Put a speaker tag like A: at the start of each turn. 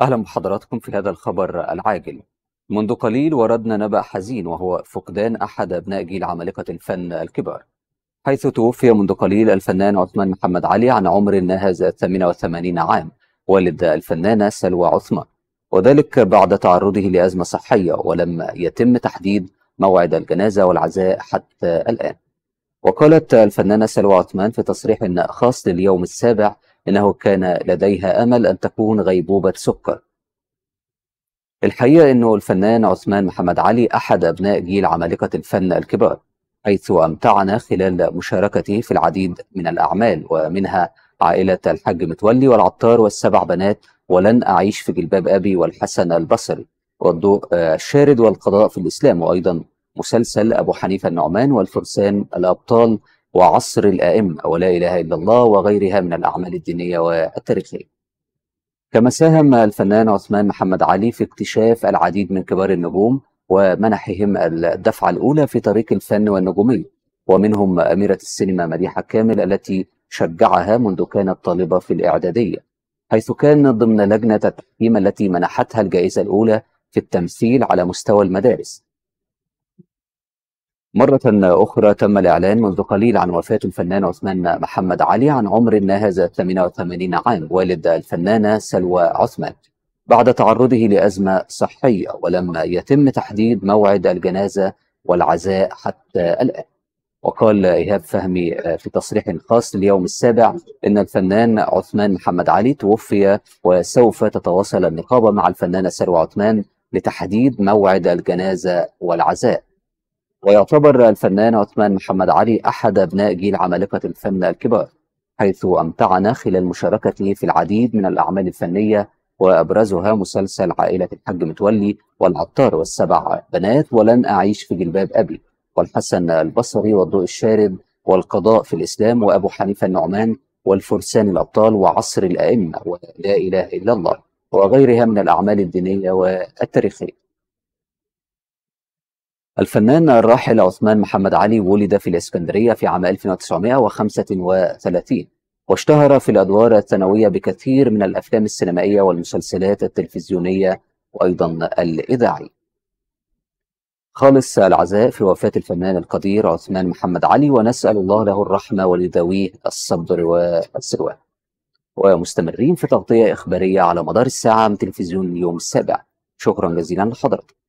A: أهلا بحضراتكم في هذا الخبر العاجل منذ قليل وردنا نبأ حزين وهو فقدان أحد أبناء جيل عمالقة الفن الكبار حيث توفي منذ قليل الفنان عثمان محمد علي عن عمر ناهز 88 عام والد الفنانة سلوى عثمان وذلك بعد تعرضه لأزمة صحية ولم يتم تحديد موعد الجنازة والعزاء حتى الآن وقالت الفنانة سلوى عثمان في تصريح خاص لليوم السابع إنه كان لديها أمل أن تكون غيبوبة سكر الحقيقة أنه الفنان عثمان محمد علي أحد أبناء جيل عمالقة الفن الكبار حيث أمتعنا خلال مشاركته في العديد من الأعمال ومنها عائلة الحاج متولي والعطار والسبع بنات ولن أعيش في جلباب أبي والحسن البصري والضوء الشارد والقضاء في الإسلام وأيضا مسلسل أبو حنيفة النعمان والفرسان الأبطال وعصر الآئمة ولا إله إلا الله وغيرها من الأعمال الدينية والتاريخية كما ساهم الفنان عثمان محمد علي في اكتشاف العديد من كبار النجوم ومنحهم الدفعة الأولى في طريق الفن والنجومية ومنهم أميرة السينما مديحة كامل التي شجعها منذ كانت طالبة في الإعدادية حيث كان ضمن لجنة التحكيم التي منحتها الجائزة الأولى في التمثيل على مستوى المدارس مرة أخرى تم الإعلان منذ قليل عن وفاة الفنان عثمان محمد علي عن عمر ناهز 88 عام والد الفنانة سلوى عثمان بعد تعرضه لأزمة صحية ولم يتم تحديد موعد الجنازة والعزاء حتى الآن وقال إيهاب فهمي في تصريح خاص اليوم السابع إن الفنان عثمان محمد علي توفي وسوف تتواصل النقابة مع الفنانة سلوى عثمان لتحديد موعد الجنازة والعزاء ويعتبر الفنان عثمان محمد علي أحد أبناء جيل عمالقة الفن الكبار حيث أمتعنا خلال مشاركته في العديد من الأعمال الفنية وأبرزها مسلسل عائلة الحاج متولي والعطار والسبع بنات ولن أعيش في جلباب أبي والحسن البصري والضوء الشارد والقضاء في الإسلام وأبو حنيفة النعمان والفرسان الأبطال وعصر الأئمة ولا إله إلا الله وغيرها من الأعمال الدينية والتاريخية الفنان الراحل عثمان محمد علي ولد في الإسكندرية في عام 1935 واشتهر في الأدوار الثانوية بكثير من الأفلام السينمائية والمسلسلات التلفزيونية وأيضا الإذاعي خالص العزاء في وفاة الفنان القدير عثمان محمد علي ونسأل الله له الرحمة ولذويه الصبر والسلوان ومستمرين في تغطية إخبارية على مدار الساعة من تلفزيون اليوم السابع شكرا جزيلا لحضرتك